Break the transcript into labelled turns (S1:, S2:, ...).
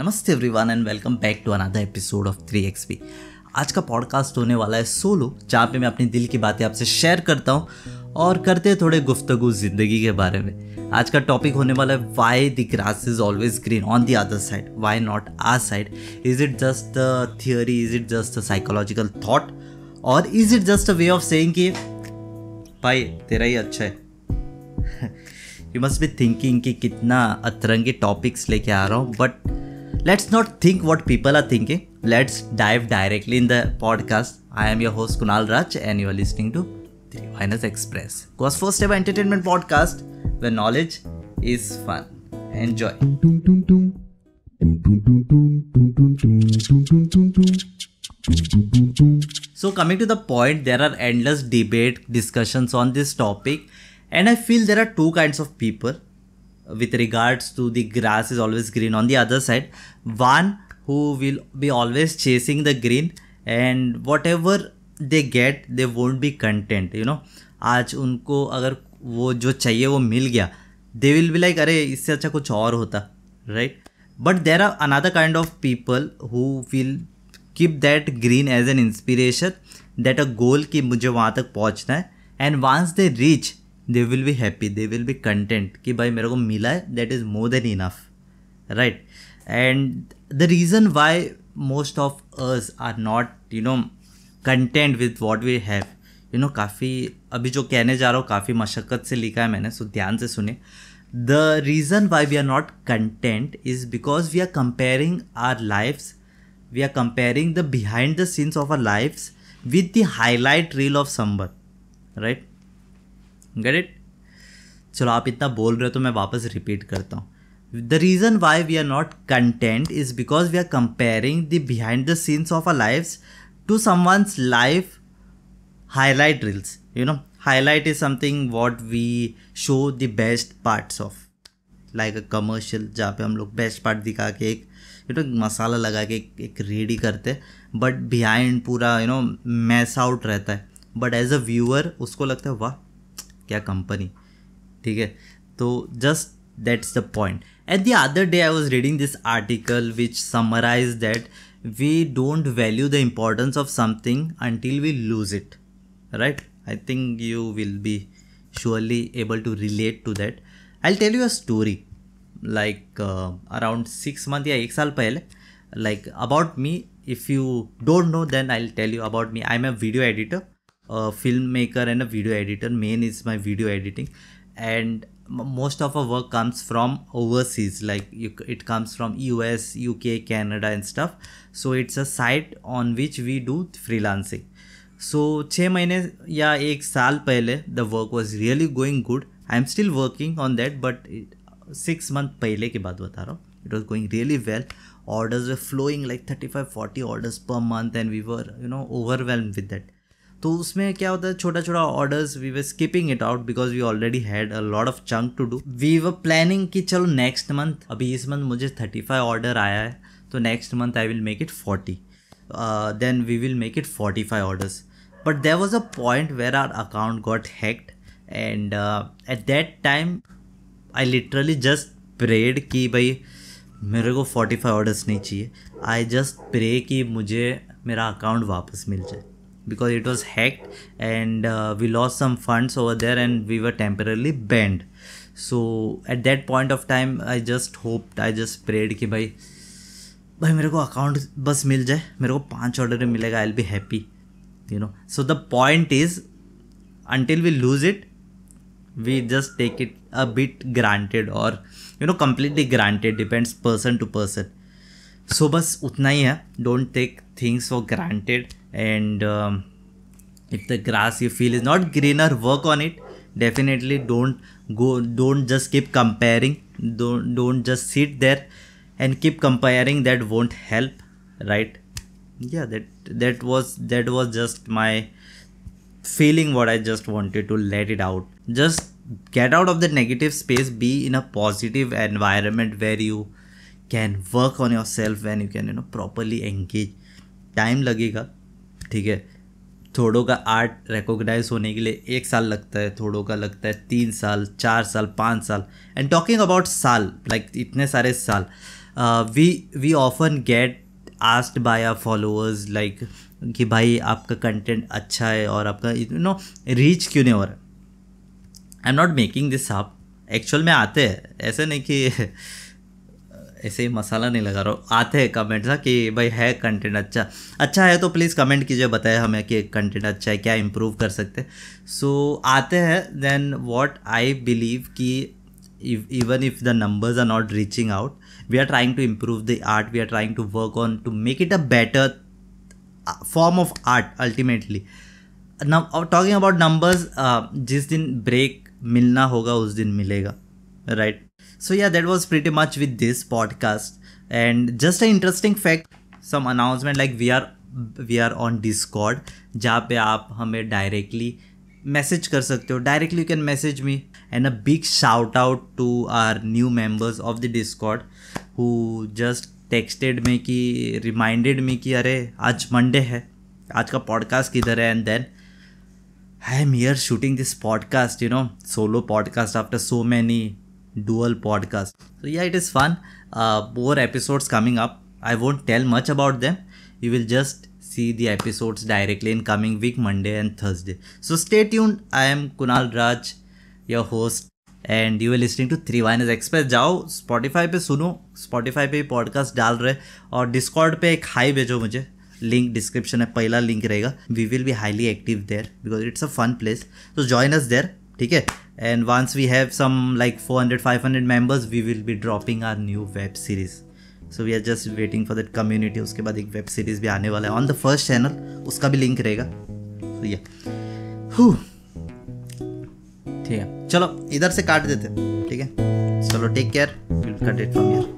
S1: नमस्ते everyone and welcome back to another episode of three XP आज का podcast होने वाला है सोलो जहाँ पे मैं अपने दिल की बातें आपसे शेयर करता हूँ और करते हैं थोड़े गुफ्तगु ज़िंदगी के बारे में आज का टॉपिक होने वाला है why the grass is always green on the other side why not our side is it just the theory is it just a psychological thought और is it just a way of saying कि भाई तेरा ही अच्छा है you must be thinking कि कितना अतरंगी topics लेके आ रहा हूँ but Let's not think what people are thinking. Let's dive directly in the podcast. I am your host Kunal Raj and you are listening to The Divinus Express, because first ever entertainment podcast where knowledge is fun. Enjoy. So coming to the point, there are endless debate discussions on this topic and I feel there are two kinds of people with regards to the grass is always green on the other side one who will be always chasing the green and whatever they get they won't be content you know आज उनको अगर वो जो चाहिए वो मिल गया दे will be like अरे इससे अच्छा कुछ और होता right but there are another kind of people who will keep that green as an inspiration that a goal कि मुझे वहाँ तक पहुँचना है and once they reach they will be happy they will be content कि भाई मेरे को मिला है that is more than enough right and the reason why most of us are not you know content with what we have you know काफ़ी अभी जो कहने जा रहा हूँ काफ़ी मशक्क़त से लिखा है मैंने सो ध्यान से सुने the reason why we are not content is because we are comparing our lives we are comparing the behind the scenes of our lives with the highlight reel of someone right get it चलो आप इतना बोल रहे हो तो मैं वापस repeat करता हूँ the reason why we are not content is because we are comparing the behind the scenes of a life to some life highlight reels you know highlight is something what we show the best parts of like a commercial जहाँ पे हम लोग best part दिखा के एक you know मसाला लगा के एक, एक रेडी करते बट बिहाइंड पूरा यू नो मैस आउट रहता है बट एज अ व्यूअर उसको लगता है वाह क्या कंपनी ठीक है तो just that is the point at the other day I was reading this article which summarise that we don't value the importance of something until we lose it right I think you will be surely able to relate to that I tell you a story like around six month या एक साल पहले like about me if you don't know then I tell you about me I am a video editor film maker and a video editor main is my video editing and most of a work comes from overseas like it comes from U S U K Canada and stuff so it's a site on which we do freelancing so छः महीने या एक साल पहले the work was really going good I am still working on that but six month पहले की बात बता रहा हूँ it was going really well orders flowing like thirty five forty orders per month and we were you know overwhelmed with that तो उसमें क्या होता है छोटा छोटा orders we were skipping it out because we already had a lot of chunk to do we were planning कि चलो next month अभी इस मंथ मुझे थर्टी फाइव ऑर्डर आया है तो next month I will make it forty then we will make it forty five orders but there was a point where our account got hacked and at that time I literally just prayed कि भाई मेरे को forty five orders नहीं चाहिए I just pray कि मुझे मेरा account वापस मिल जाए because it was hacked and uh, we lost some funds over there and we were temporarily banned so at that point of time i just hoped i just prayed ki bhai भाई मेरे को account बस मिल जाए मेरे को पांच order में मिलेगा I will be happy you know so the point is until we lose it we just take it a bit granted or you know completely granted depends person to person so बस उतना ही है don't take things for granted and um, if the grass you feel is not greener work on it definitely don't go don't just keep comparing don't don't just sit there and keep comparing that won't help right yeah that that was that was just my feeling what i just wanted to let it out just get out of the negative space be in a positive environment where you can work on yourself and you can you know properly engage time lagega ठीक है थोड़ों का art recognise होने के लिए एक साल लगता है थोड़ों का लगता है तीन साल चार साल पाँच साल एंड टॉकिंग अबाउट साल लाइक इतने सारे साल we we often get asked by our followers like कि भाई आपका कंटेंट अच्छा है और आपका यू नो रीच क्यों नहीं हो रहा I am not making this आप एक्चुअल में आते हैं ऐसे नहीं कि ऐसे ही मसाला नहीं लगा रहा हूँ आते हैं कमेंट कमेंट्स कि भाई है कंटेंट अच्छा अच्छा है तो प्लीज़ कमेंट कीजिए बताए हमें कि कंटेंट अच्छा है क्या इम्प्रूव कर सकते सो so, आते हैं देन वॉट आई बिलीव कि even if the numbers are not reaching out we are trying to improve the art we are trying to work on to make it a better form of art ultimately talking about numbers जिस दिन break मिलना होगा उस दिन मिलेगा right So yeah, that was pretty much with this podcast. And just an interesting fact, some announcement like we are we are on Discord, जहाँ पे आप हमें डायरेक्टली मैसेज कर सकते हो directly you can message me and a big shout out to our new members of the Discord who just texted me कि reminded में कि अरे आज मंडे है आज का पॉडकास्ट किधर है and then I am here shooting this podcast you know solo podcast after so many dual podcast. So, yeah, it is fun. Uh, more episodes coming up. I won't tell much about them. You will just see the episodes directly in coming week, Monday and Thursday. So, stay tuned. I am Kunal Raj, your host. And you are listening to Three Wines Express जाओ Spotify पे सुनो Spotify पे podcast डाल रहे और Discord पे एक high भेजो मुझे लिंक डिस्क्रिप्शन है पहला लिंक रहेगा we will be highly active there because it's a fun place तो ज्वाइन अस देयर ठीक है and we have some like four hundred five hundred members we will be dropping our new web series so we are just waiting for that community उसके बाद एक web series भी आने वाला है on the first channel उसका भी link रहेगा तो ये ठीक है चलो इधर से काट देते ठीक है चलो take care will cut it from here